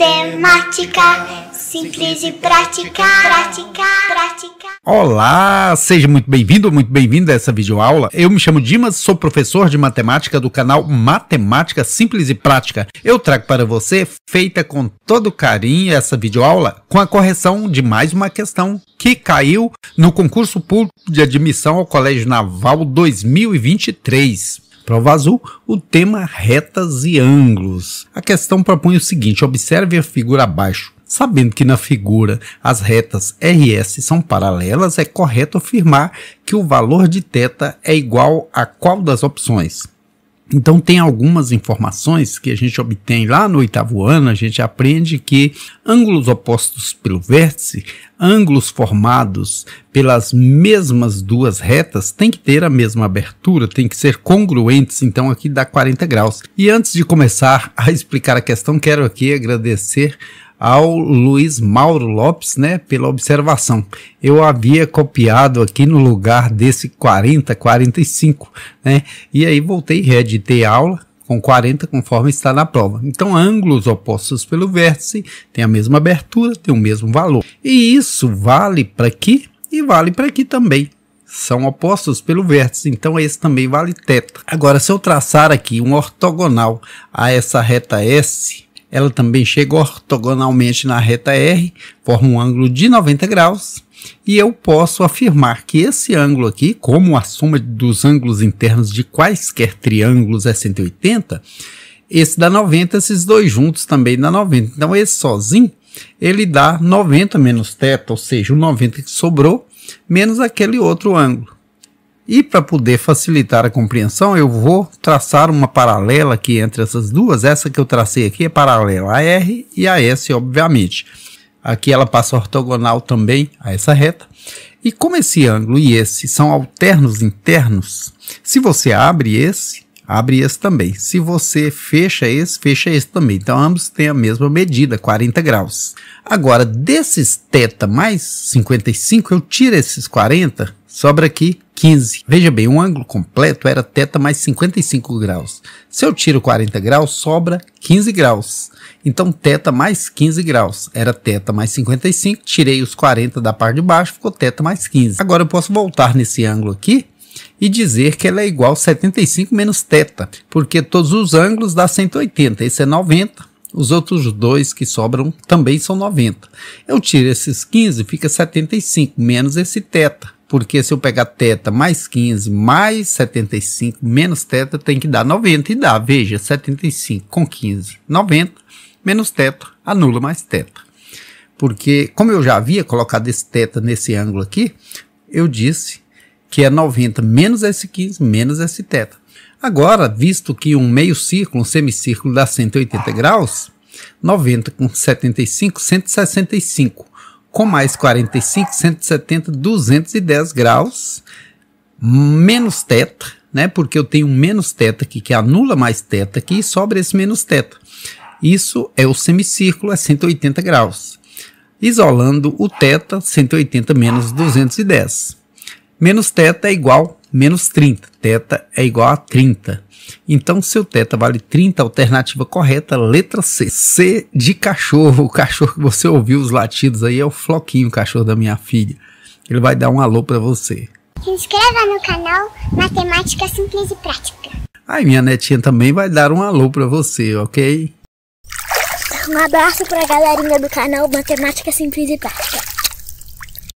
Matemática simples e prática, prática, prática. Olá, seja muito bem-vindo, muito bem-vinda a essa videoaula. Eu me chamo Dimas, sou professor de matemática do canal Matemática Simples e Prática. Eu trago para você, feita com todo carinho, essa videoaula com a correção de mais uma questão que caiu no concurso público de admissão ao Colégio Naval 2023 prova azul, o tema retas e ângulos. A questão propõe o seguinte: observe a figura abaixo. Sabendo que na figura as retas RS são paralelas, é correto afirmar que o valor de θ é igual a qual das opções? Então, tem algumas informações que a gente obtém lá no oitavo ano, a gente aprende que ângulos opostos pelo vértice, ângulos formados pelas mesmas duas retas, têm que ter a mesma abertura, têm que ser congruentes, então aqui dá 40 graus. E antes de começar a explicar a questão, quero aqui agradecer ao Luiz Mauro Lopes, né, pela observação. Eu havia copiado aqui no lugar desse 40, 45, né? E aí voltei reeditei a aula com 40 conforme está na prova. Então, ângulos opostos pelo vértice têm a mesma abertura, têm o mesmo valor. E isso vale para aqui e vale para aqui também. São opostos pelo vértice, então esse também vale θ. Agora, se eu traçar aqui um ortogonal a essa reta S, ela também chega ortogonalmente na reta R, forma um ângulo de 90 graus, e eu posso afirmar que esse ângulo aqui, como a soma dos ângulos internos de quaisquer triângulos é 180, esse dá 90, esses dois juntos também dá 90. Então, esse sozinho, ele dá 90 menos θ, ou seja, o 90 que sobrou, menos aquele outro ângulo. E para poder facilitar a compreensão, eu vou traçar uma paralela aqui entre essas duas. Essa que eu tracei aqui é paralela a R e a S, obviamente. Aqui ela passa ortogonal também a essa reta. E como esse ângulo e esse são alternos internos, se você abre esse, abre esse também. Se você fecha esse, fecha esse também. Então ambos têm a mesma medida, 40 graus. Agora, desses θ mais 55, eu tiro esses 40, sobra aqui 15. Veja bem, um ângulo completo era θ mais 55 graus. Se eu tiro 40 graus, sobra 15 graus. Então, θ mais 15 graus era θ mais 55. Tirei os 40 da parte de baixo, ficou θ mais 15. Agora eu posso voltar nesse ângulo aqui e dizer que ela é igual a 75 menos θ, porque todos os ângulos dá 180. Esse é 90, os outros dois que sobram também são 90. Eu tiro esses 15, fica 75 menos esse θ. Porque se eu pegar teta mais 15, mais 75, menos teta, tem que dar 90. E dá, veja, 75 com 15, 90. Menos teta, anula mais teta. Porque, como eu já havia colocado esse teta nesse ângulo aqui, eu disse que é 90 menos esse 15, menos esse teta. Agora, visto que um meio círculo, um semicírculo dá 180 graus, 90 com 75, 165 com mais 45, 170, 210 graus, menos teta, né? Porque eu tenho menos teta aqui que anula mais teta aqui e sobra esse menos teta. Isso é o semicírculo, é 180 graus. Isolando o teta, 180 menos 210. Menos teta é igual menos 30. Teta é igual a 30. Então, se o teta vale 30, alternativa correta, letra C. C de cachorro. O cachorro que você ouviu os latidos aí é o Floquinho, o cachorro da minha filha. Ele vai dar um alô para você. Se inscreva no canal Matemática Simples e Prática. Aí minha netinha também vai dar um alô para você, ok? Um abraço para a galerinha do canal Matemática Simples e Prática.